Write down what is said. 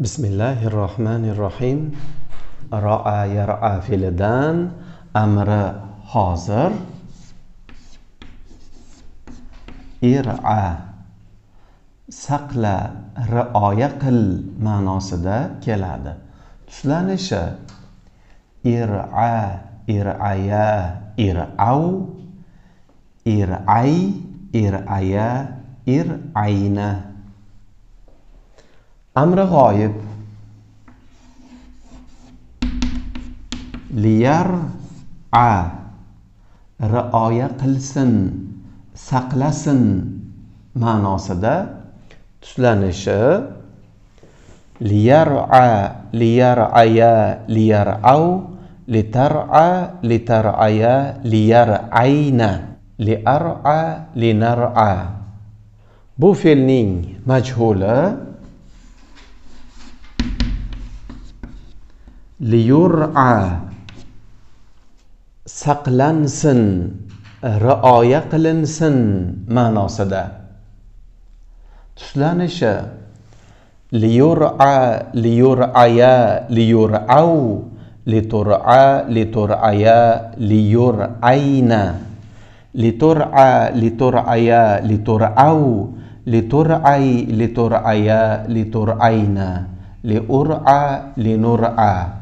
بسم الله الرحمن الرحيم رعى يرعى في لدان أمر حاضر إرعى سقل رعاية قل معناس ده كلادة تشلانش إرعى إرعيا إرعو إرعي إرعيا إرعينه amri g'oyib liyar a rioya qilsin saqlasin ma'nosida tuslanishi liyar'a liyar'aya liyar'au litar'a litar'aya liyar'ayna liar'a linar'a bu fe'lning majhuli ليرعى سقلنسن رعاية قلنسن معناسida tushunishi ليرعى ليرعيا ليرعوا لترعى لترعيا ليرعين لترعى لترعيا لترعوا لترعي لترعيا لترعين لأرعى لنرعى